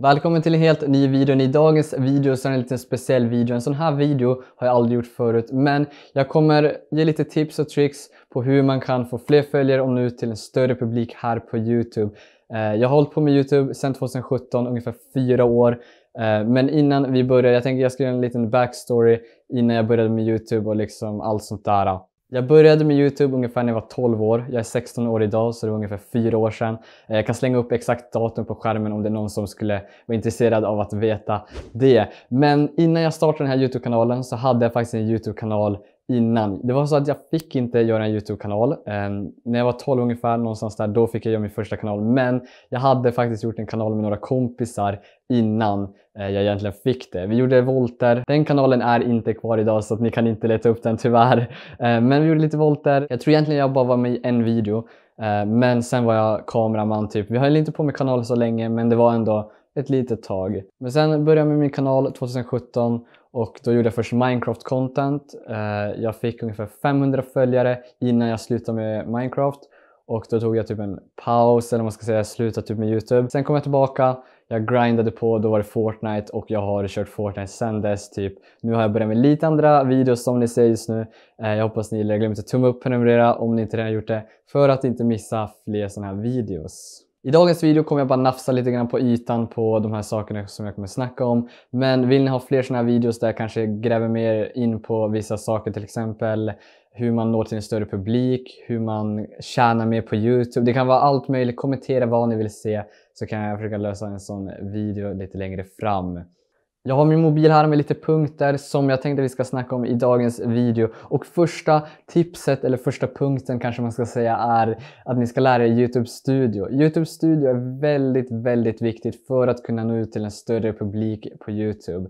Välkommen till en helt ny video. I dagens video så är det en liten speciell video. En sån här video har jag aldrig gjort förut men jag kommer ge lite tips och tricks på hur man kan få fler följare och nå ut till en större publik här på Youtube. Eh, jag har hållit på med Youtube sedan 2017, ungefär fyra år. Eh, men innan vi börjar, jag tänkte jag ska göra en liten backstory innan jag började med Youtube och liksom allt sånt där. Jag började med Youtube ungefär när jag var 12 år. Jag är 16 år idag så det var ungefär 4 år sedan. Eh, jag kan slänga upp exakt datum på skärmen om det är någon som skulle vara intresserad av att veta det. Men innan jag startade den här Youtube-kanalen så hade jag faktiskt en Youtube-kanal innan. Det var så att jag fick inte göra en Youtube-kanal. Um, när jag var 12 ungefär, någonstans där, då fick jag göra min första kanal. Men jag hade faktiskt gjort en kanal med några kompisar innan uh, jag egentligen fick det. Vi gjorde volter. Den kanalen är inte kvar idag så att ni kan inte leta upp den tyvärr. Uh, men vi gjorde lite volter. Jag tror egentligen jag bara var med i en video. Uh, men sen var jag kameraman typ. Vi höll inte på med kanal så länge men det var ändå ett litet tag. Men sen började jag med min kanal 2017 och då gjorde jag först Minecraft-content. Eh, jag fick ungefär 500 följare innan jag slutade med Minecraft. Och då tog jag typ en paus, eller man ska säga, jag slutade typ med Youtube. Sen kom jag tillbaka, jag grindade på, då var det Fortnite och jag har kört Fortnite sen dess typ. Nu har jag börjat med lite andra videos som ni ser just nu. Eh, jag hoppas ni gillar det. Glöm inte att tumma upp och prenumerera om ni inte redan gjort det för att inte missa fler sådana här videos. I dagens video kommer jag bara nafsa lite grann på ytan på de här sakerna som jag kommer snacka om. Men vill ni ha fler sådana här videos där jag kanske gräver mer in på vissa saker, till exempel hur man når till en större publik, hur man tjänar mer på Youtube. Det kan vara allt möjligt. Kommentera vad ni vill se så kan jag försöka lösa en sån video lite längre fram. Jag har min mobil här med lite punkter som jag tänkte vi ska snacka om i dagens video. Och första tipset, eller första punkten kanske man ska säga, är att ni ska lära er Youtube Studio. Youtube Studio är väldigt, väldigt viktigt för att kunna nå ut till en större publik på Youtube.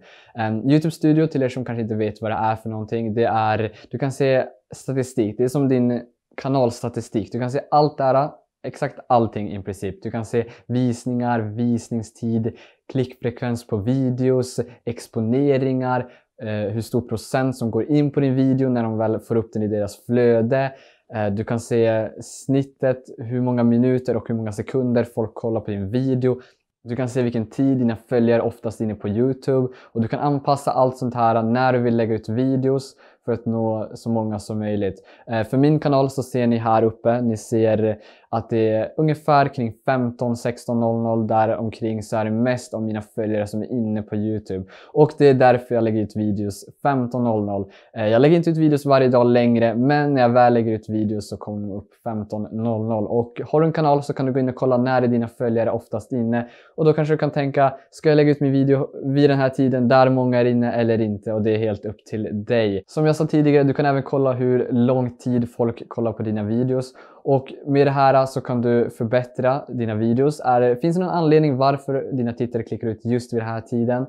Um, Youtube Studio, till er som kanske inte vet vad det är för någonting, det är, du kan se statistik. Det är som din kanalstatistik. Du kan se allt det här exakt allting i princip. Du kan se visningar, visningstid, klickfrekvens på videos, exponeringar, eh, hur stor procent som går in på din video när de väl får upp den i deras flöde. Eh, du kan se snittet, hur många minuter och hur många sekunder folk kollar på din video. Du kan se vilken tid dina följare oftast är inne på Youtube och du kan anpassa allt sånt här när du vill lägga ut videos för att nå så många som möjligt. Eh, för min kanal så ser ni här uppe, ni ser att det är ungefär kring 15-16.00 där omkring så är det mest av mina följare som är inne på Youtube. Och det är därför jag lägger ut videos 15.00. Eh, jag lägger inte ut videos varje dag längre men när jag väl lägger ut videos så kommer de upp 15.00. Och har du en kanal så kan du gå in och kolla när är dina följare oftast inne och då kanske du kan tänka, ska jag lägga ut min video vid den här tiden där många är inne eller inte? Och det är helt upp till dig. Som jag sa tidigare, du kan även kolla hur lång tid folk kollar på dina videos och med det här så kan du förbättra dina videos. Är, finns det någon anledning varför dina tittare klickar ut just vid den här tiden?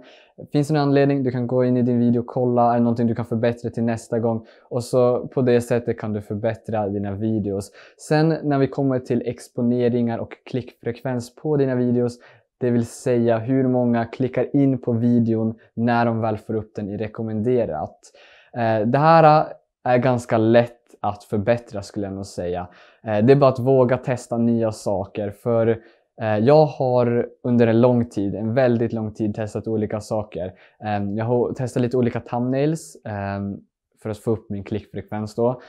Finns det någon anledning? Du kan gå in i din video och kolla. Är det någonting du kan förbättra till nästa gång? Och så på det sättet kan du förbättra dina videos. Sen när vi kommer till exponeringar och klickfrekvens på dina videos det vill säga hur många klickar in på videon när de väl får upp den i rekommenderat. Eh, det här eh, är ganska lätt att förbättra skulle jag nog säga. Eh, det är bara att våga testa nya saker för jag har under en lång tid, en väldigt lång tid testat olika saker. Ehm, jag har testat lite olika thumbnails ehm, för att få upp min klickfrekvens då.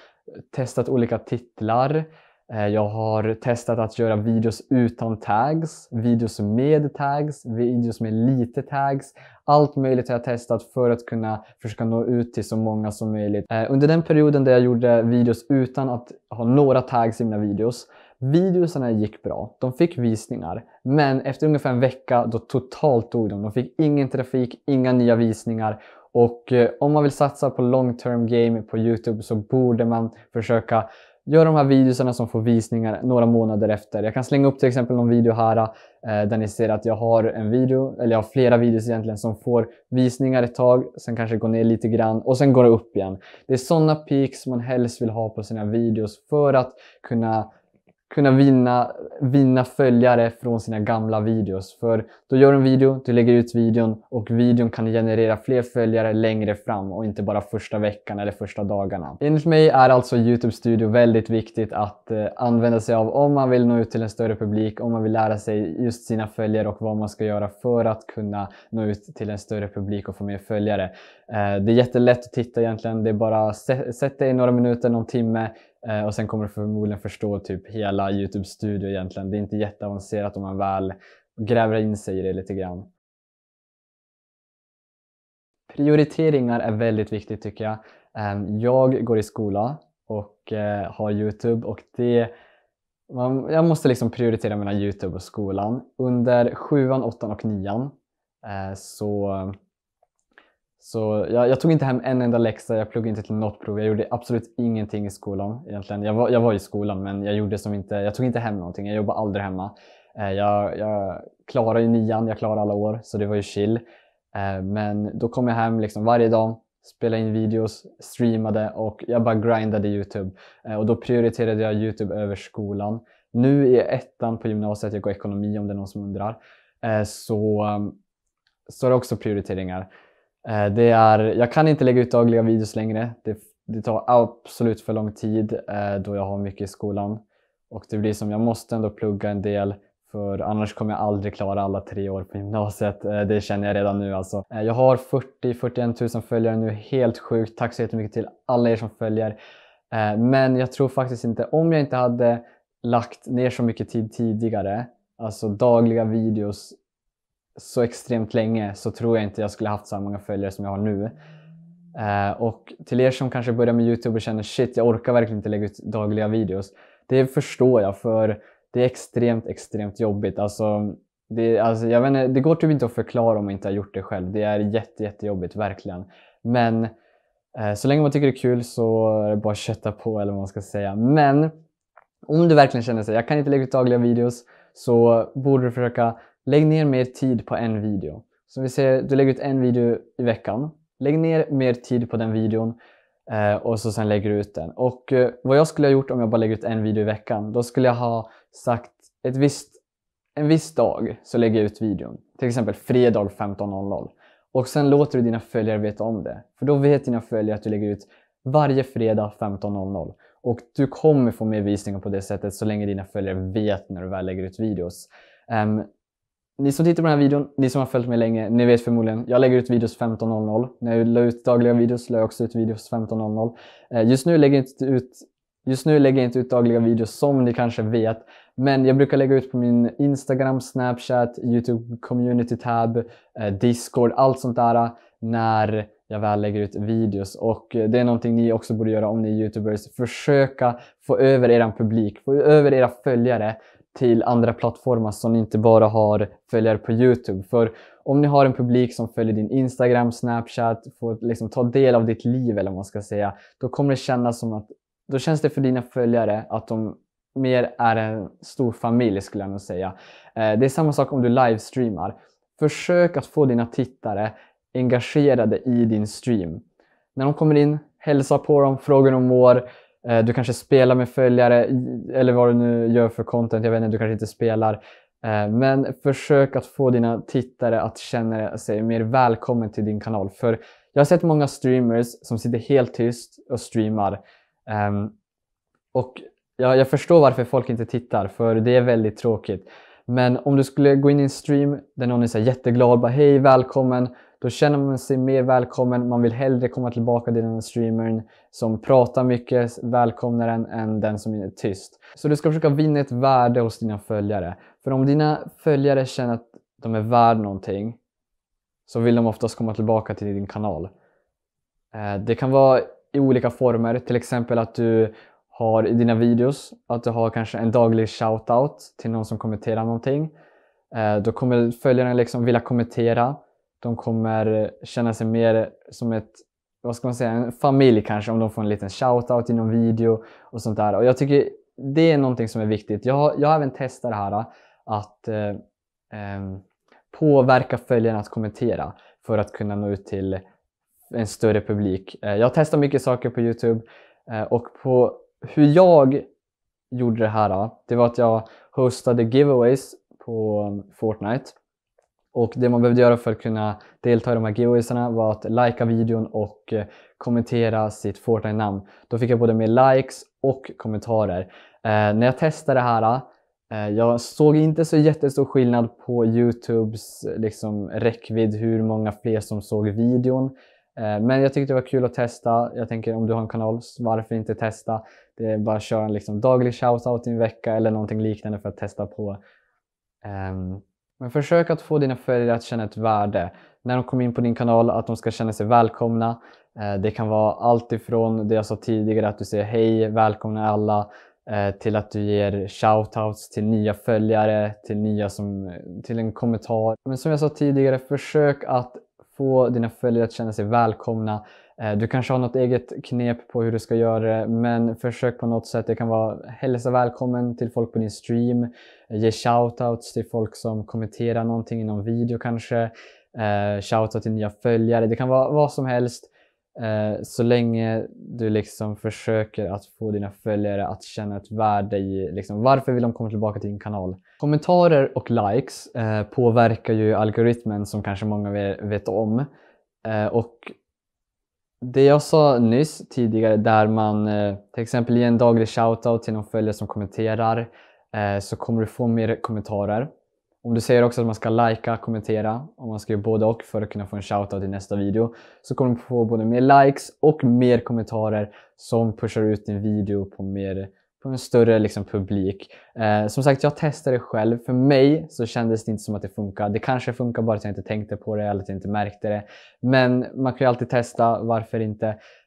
Testat olika titlar. Eh, jag har testat att göra videos utan tags, videos med tags, videos med lite tags. Allt möjligt har jag testat för att kunna försöka nå ut till så många som möjligt. Eh, under den perioden där jag gjorde videos utan att ha några tags i mina videos Videosarna gick bra, de fick visningar, men efter ungefär en vecka då totalt dog de. De fick ingen trafik, inga nya visningar och eh, om man vill satsa på long term game på Youtube så borde man försöka Gör de här videorna som får visningar några månader efter. Jag kan slänga upp till exempel någon video här eh, där ni ser att jag har en video, eller jag har flera videos egentligen som får visningar ett tag, sen kanske går ner lite grann och sen går det upp igen. Det är sådana peaks man helst vill ha på sina videos för att kunna kunna vinna, vinna följare från sina gamla videos. För då gör du en video, du lägger ut videon och videon kan generera fler följare längre fram och inte bara första veckan eller första dagarna. Enligt mig är alltså Youtube Studio väldigt viktigt att eh, använda sig av om man vill nå ut till en större publik, om man vill lära sig just sina följare och vad man ska göra för att kunna nå ut till en större publik och få mer följare. Eh, det är jättelätt att titta egentligen, det är bara sätta dig i några minuter, någon timme, Eh, och sen kommer du förmodligen förstå typ hela Youtube Studio egentligen. Det är inte jätteavancerat om man väl gräver in sig i det lite grann. Prioriteringar är väldigt viktigt tycker jag. Ehm, jag går i skola och eh, har Youtube och det, man, jag måste liksom prioritera mellan Youtube och skolan. Under sjuan, åttan och nian eh, så så jag, jag, tog inte hem en enda läxa, jag pluggade inte till något prov. Jag gjorde absolut ingenting i skolan egentligen. Jag var, jag var i skolan men jag, gjorde som inte, jag tog inte hem någonting, jag jobbade aldrig hemma. Eh, jag, jag klarade ju nian, jag klarade alla år så det var ju chill. Eh, men då kom jag hem liksom varje dag, spelade in videos, streamade och jag bara grindade Youtube. Eh, och då prioriterade jag Youtube över skolan. Nu i ettan på gymnasiet, jag går ekonomi om det är någon som undrar, så, så är det också prioriteringar. Eh, det är, jag kan inte lägga ut dagliga videos längre. Det, det tar absolut för lång tid eh, då jag har mycket i skolan. Och det blir som, jag måste ändå plugga en del för annars kommer jag aldrig klara alla tre år på gymnasiet. Eh, det känner jag redan nu alltså. Jag har 40-41 000 följare nu, helt sjukt. Tack så jättemycket till alla er som följer. Men jag tror faktiskt inte, om jag inte hade lagt ner så mycket tid tidigare, alltså dagliga videos så extremt länge så tror jag inte jag skulle haft så här många följare som jag har nu. Uh, och till er som kanske börjar med Youtube och känner shit, jag orkar verkligen inte lägga ut dagliga videos. Det förstår jag för det är extremt, extremt jobbigt. Alltså, det, alltså, jag vet inte, det går typ inte att förklara om man inte har gjort det själv. Det är jätte, jättejobbigt, verkligen. Men uh, så länge man tycker det är kul så är det bara att kötta på eller vad man ska säga. Men om du verkligen känner sig, jag kan inte lägga ut dagliga videos så borde du försöka Lägg ner mer tid på en video. Som vi ser, du lägger ut en video i veckan. Lägg ner mer tid på den videon eh, och så sen lägger du ut den. Och eh, vad jag skulle ha gjort om jag bara lägger ut en video i veckan, då skulle jag ha sagt ett visst, en viss dag så lägger jag ut videon. Till exempel fredag 15.00. Och sen låter du dina följare veta om det. För då vet dina följare att du lägger ut varje fredag 15.00. Och du kommer få mer visningar på det sättet så länge dina följare vet när du väl lägger ut videos. Um, ni som tittar på den här videon, ni som har följt mig länge, ni vet förmodligen. Jag lägger ut videos 15.00. När jag la ut dagliga videos la jag också ut videos 15.00. Eh, just nu lägger jag inte ut Just nu lägger jag inte ut dagliga videos som ni kanske vet, men jag brukar lägga ut på min Instagram, Snapchat, Youtube community tab, eh, Discord, allt sånt där eh, när jag väl lägger ut videos och det är någonting ni också borde göra om ni är youtubers. Försöka få över er publik, få över era följare till andra plattformar som ni inte bara har följare på Youtube. För om ni har en publik som följer din Instagram, Snapchat, får liksom ta del av ditt liv eller vad man ska säga, då kommer det kännas som att då känns det för dina följare att de mer är en stor familj skulle jag nog säga. Eh, det är samma sak om du livestreamar. Försök att få dina tittare engagerade i din stream. När de kommer in, hälsa på dem, fråga hur de mår, Eh, du kanske spelar med följare eller vad du nu gör för content. Jag vet inte, du kanske inte spelar. Eh, men försök att få dina tittare att känna sig mer välkommen till din kanal. För jag har sett många streamers som sitter helt tyst och streamar. Ehm, och jag, förstår varför folk inte tittar, för det är väldigt tråkigt. Men om du skulle gå in i en stream där någon är så jätteglad, bara hej, välkommen då känner man sig mer välkommen, man vill hellre komma tillbaka till den streamern som pratar mycket, välkomnar en, än den som är tyst. Så du ska försöka vinna ett värde hos dina följare. För om dina följare känner att de är värd någonting så vill de oftast komma tillbaka till din kanal. Eh, det kan vara i olika former, till exempel att du har i dina videos att du har kanske en daglig shoutout till någon som kommenterar någonting. Eh, då kommer följarna liksom vilja kommentera de kommer känna sig mer som ett, vad ska man säga, en familj kanske om de får en liten shout-out i någon video och sånt där. Och jag tycker det är någonting som är viktigt. Jag, jag har även testat det här att eh, eh, påverka följarna att kommentera för att kunna nå ut till en större publik. Eh, jag testar mycket saker på Youtube eh, och på hur jag gjorde det här, det var att jag hostade giveaways på um, Fortnite och det man behövde göra för att kunna delta i de här giveawaysarna var att likea videon och eh, kommentera sitt Fortnite-namn. Då fick jag både mer likes och kommentarer. Eh, när jag testade det här, eh, jag såg inte så jättestor skillnad på Youtubes liksom, räckvidd, hur många fler som såg videon. Eh, men jag tyckte det var kul att testa. Jag tänker om du har en kanal, varför inte testa? Det är bara att köra en liksom, daglig shoutout i en vecka eller någonting liknande för att testa på. Um, men försök att få dina följare att känna ett värde. När de kommer in på din kanal, att de ska känna sig välkomna. Eh, det kan vara allt ifrån det jag sa tidigare, att du säger hej, välkomna alla, eh, till att du ger shoutouts till nya följare, till, nya som, till en kommentar. Men som jag sa tidigare, försök att få dina följare att känna sig välkomna. Eh, du kanske har något eget knep på hur du ska göra det, men försök på något sätt. Det kan vara hälsa välkommen till folk på din stream, eh, ge shoutouts till folk som kommenterar någonting i någon video kanske, eh, shoutout till nya följare. Det kan vara vad som helst. Så länge du liksom försöker att få dina följare att känna ett värde i liksom, varför vill de komma tillbaka till din kanal. Kommentarer och likes påverkar ju algoritmen som kanske många vet om. Och det jag sa nyss tidigare där man eh, till exempel ger en daglig shoutout till någon följare som kommenterar eh, så kommer du få mer kommentarer. Om du säger också att man ska likea, kommentera, och man ska göra både och för att kunna få en shoutout i nästa video, så kommer du få både mer likes och mer kommentarer som pushar ut din video på mer på en större liksom, publik. Eh, som sagt, jag testade själv. För mig så kändes det inte som att det funkade. Det kanske funkar bara att jag inte tänkte på det eller att jag inte märkte det. Men man kan ju alltid testa, varför inte?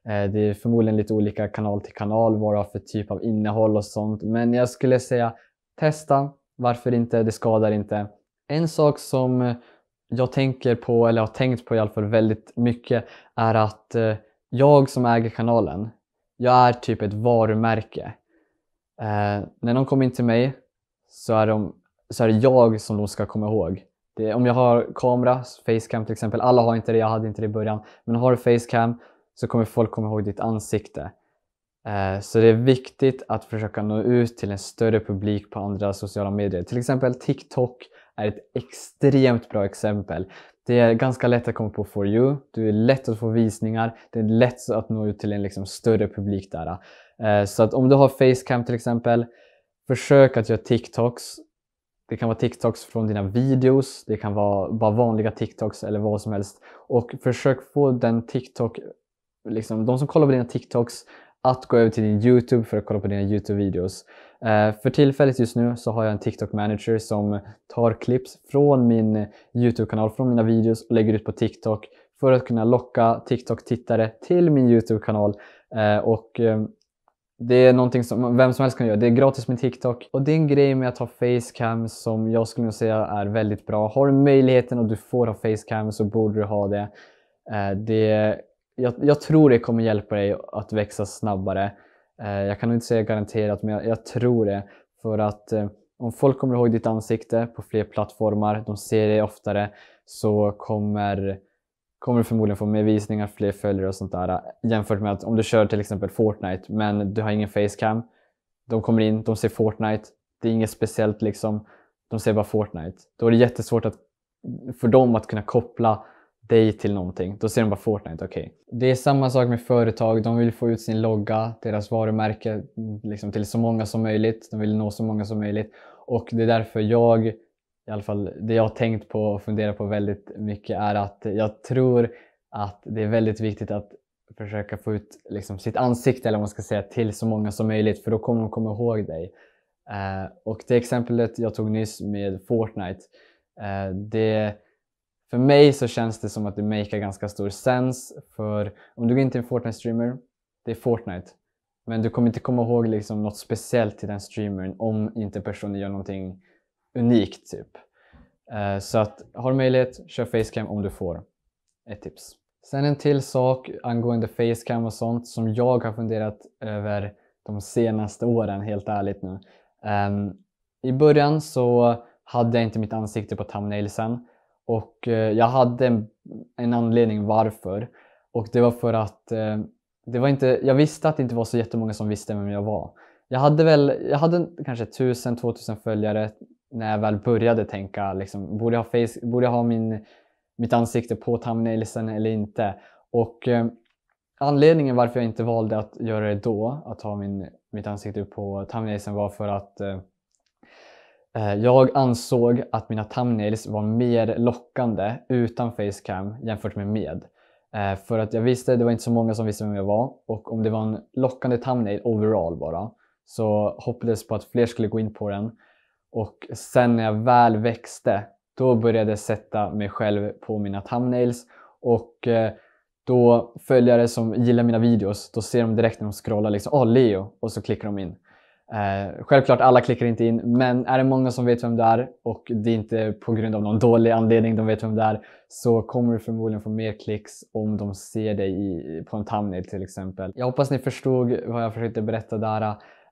Eh, det är förmodligen lite olika kanal till kanal vad du har för typ av innehåll och sånt. Men jag skulle säga testa, varför inte? Det skadar inte. En sak som jag tänker på, eller har tänkt på i alla fall väldigt mycket, är att eh, jag som äger kanalen, jag är typ ett varumärke. Eh, när någon kommer in till mig så är, de, så är det jag som de ska komma ihåg. Det, om jag har kamera, facecam till exempel, alla har inte det, jag hade inte det i början, men har du facecam så kommer folk komma ihåg ditt ansikte. Eh, så det är viktigt att försöka nå ut till en större publik på andra sociala medier. Till exempel TikTok är ett extremt bra exempel. Det är ganska lätt att komma på For You. Det är lätt att få visningar. Det är lätt att nå ut till en liksom större publik där. Eh, så att om du har Facecam till exempel, försök att göra TikToks. Det kan vara TikToks från dina videos, det kan vara bara vanliga TikToks eller vad som helst. Och försök få den TikTok, liksom, de som kollar på dina TikToks att gå över till din YouTube för att kolla på dina YouTube-videos. Eh, för tillfället just nu så har jag en TikTok manager som tar klipp från min Youtube-kanal, från mina videos och lägger ut på TikTok för att kunna locka TikTok-tittare till min Youtube-kanal. Eh, och eh, det är någonting som vem som helst kan göra. Det är gratis med TikTok. Och det är en grej med att ha facecam som jag skulle säga är väldigt bra. Har du möjligheten och du får ha facecam så borde du ha det. det jag, jag tror det kommer hjälpa dig att växa snabbare. Eh, jag kan nog inte säga garanterat, men jag, jag tror det. För att eh, om folk kommer ihåg ditt ansikte på fler plattformar, de ser dig oftare, så kommer, kommer du förmodligen få mer visningar, fler följare och sånt där. Eh, jämfört med att om du kör till exempel Fortnite, men du har ingen facecam. De kommer in, de ser Fortnite. Det är inget speciellt liksom. De ser bara Fortnite. Då är det jättesvårt att, för dem att kunna koppla dig till någonting, då ser de bara Fortnite, okej. Okay. Det är samma sak med företag, de vill få ut sin logga, deras varumärke liksom, till så många som möjligt, de vill nå så många som möjligt och det är därför jag, i alla fall det jag har tänkt på och funderat på väldigt mycket är att jag tror att det är väldigt viktigt att försöka få ut liksom, sitt ansikte eller vad man ska säga till så många som möjligt för då kommer de komma ihåg dig. Eh, och det exemplet jag tog nyss med Fortnite, eh, det för mig så känns det som att det makar ganska stor sens för om du går in till en Fortnite-streamer, det är Fortnite. Men du kommer inte komma ihåg liksom något speciellt till den streamern om inte personen gör någonting unikt. typ. Eh, så att, har du möjlighet, kör Facecam om du får. Ett tips. Sen en till sak angående Facecam och sånt som jag har funderat över de senaste åren, helt ärligt nu. Ehm, I början så hade jag inte mitt ansikte på thumbnailsen. Och eh, jag hade en, anledning varför. Och det var för att eh, det var inte, jag visste att det inte var så jättemånga som visste vem jag var. Jag hade väl jag hade kanske 1000-2000 följare när jag väl började tänka, liksom, borde jag ha, face, borde jag ha min, mitt ansikte på thumbnailsen eller inte? Och eh, anledningen varför jag inte valde att göra det då, att ha min, mitt ansikte på thumbnailsen var för att eh, Eh, jag ansåg att mina thumbnails var mer lockande utan facecam jämfört med med. Eh, för att jag visste, det var inte så många som visste vem jag var och om det var en lockande thumbnail overall bara så hoppades jag på att fler skulle gå in på den. Och sen när jag väl växte, då började jag sätta mig själv på mina thumbnails och eh, då följare som gillar mina videos, då ser de direkt när de scrollar liksom “Åh, oh, Leo” och så klickar de in. Eh, självklart, alla klickar inte in, men är det många som vet vem det är och det är inte på grund av någon dålig anledning de vet vem det är, så kommer du förmodligen få mer klicks om de ser dig i, på en thumbnail till exempel. Jag hoppas ni förstod vad jag försökte berätta där.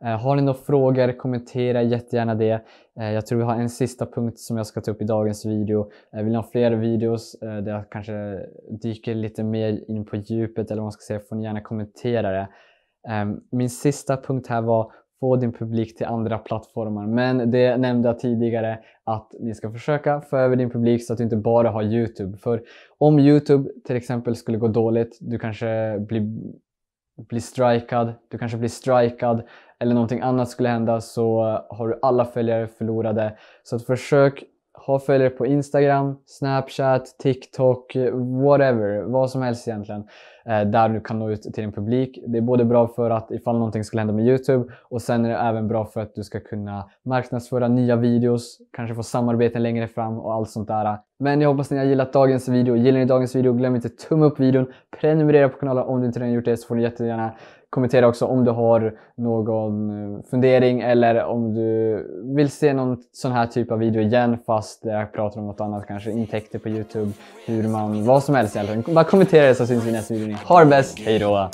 Eh, har ni några frågor, kommentera jättegärna det. Eh, jag tror vi har en sista punkt som jag ska ta upp i dagens video. Eh, vill ni ha fler videos där jag kanske dyker lite mer in på djupet eller vad man ska säga får ni gärna kommentera det. Ehm, min sista punkt här var få din publik till andra plattformar. Men det nämnde jag tidigare att ni ska försöka få över din publik så att du inte bara har Youtube. För om Youtube till exempel skulle gå dåligt, du kanske blir, blir strikad, du kanske blir strikad eller någonting annat skulle hända så har du alla följare förlorade. Så att försök ha följare på Instagram, Snapchat, TikTok, whatever, vad som helst egentligen. Eh, där du kan nå ut till din publik. Det är både bra för att ifall någonting skulle hända med Youtube och sen är det även bra för att du ska kunna marknadsföra nya videos, kanske få samarbeten längre fram och allt sånt där. Men jag hoppas ni har gillat dagens video. Gillar ni dagens video, glöm inte tumma upp videon. Prenumerera på kanalen om du inte redan gjort det så får ni jättegärna kommentera också om du har någon eh, fundering eller om du vill se någon sån här typ av video igen fast jag pratar om något annat kanske intäkter på Youtube, hur man, vad som helst egentligen. Bara kommentera det så syns vi i nästa video. Ha det bäst, hejdå!